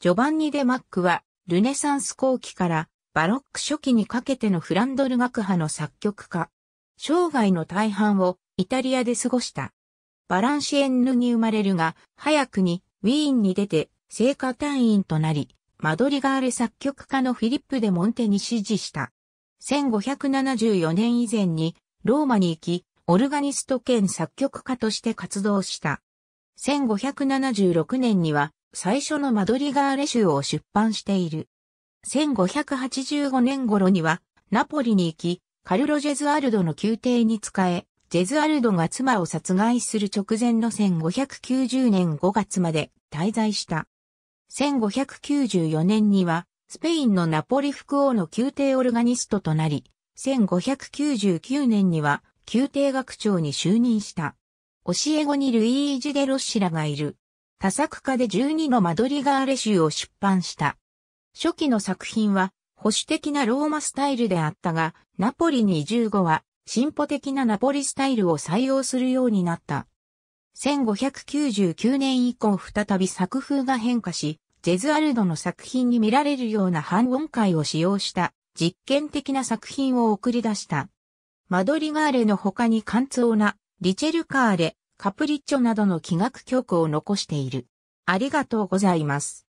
ジョバンニ・デ・マックは、ルネサンス後期からバロック初期にかけてのフランドル学派の作曲家。生涯の大半をイタリアで過ごした。バランシエンヌに生まれるが、早くにウィーンに出て、聖歌隊員となり、マドリガーレ作曲家のフィリップ・デ・モンテに支持した。1574年以前にローマに行き、オルガニスト兼作曲家として活動した。1576年には最初のマドリガーレ集を出版している。1585年頃にはナポリに行き、カルロ・ジェズアルドの宮廷に仕え、ジェズアルドが妻を殺害する直前の1590年5月まで滞在した。1594年には、スペインのナポリ副王の宮廷オルガニストとなり、1599年には宮廷学長に就任した。教え子にルイージ・デ・ロッシラがいる。多作家で12のマドリガーレ集を出版した。初期の作品は保守的なローマスタイルであったが、ナポリに15は進歩的なナポリスタイルを採用するようになった。1599年以降再び作風が変化し、ジェズアルドの作品に見られるような半音階を使用した実験的な作品を送り出した。マドリガーレの他に簡単なリチェルカーレ、カプリッチョなどの器楽曲を残している。ありがとうございます。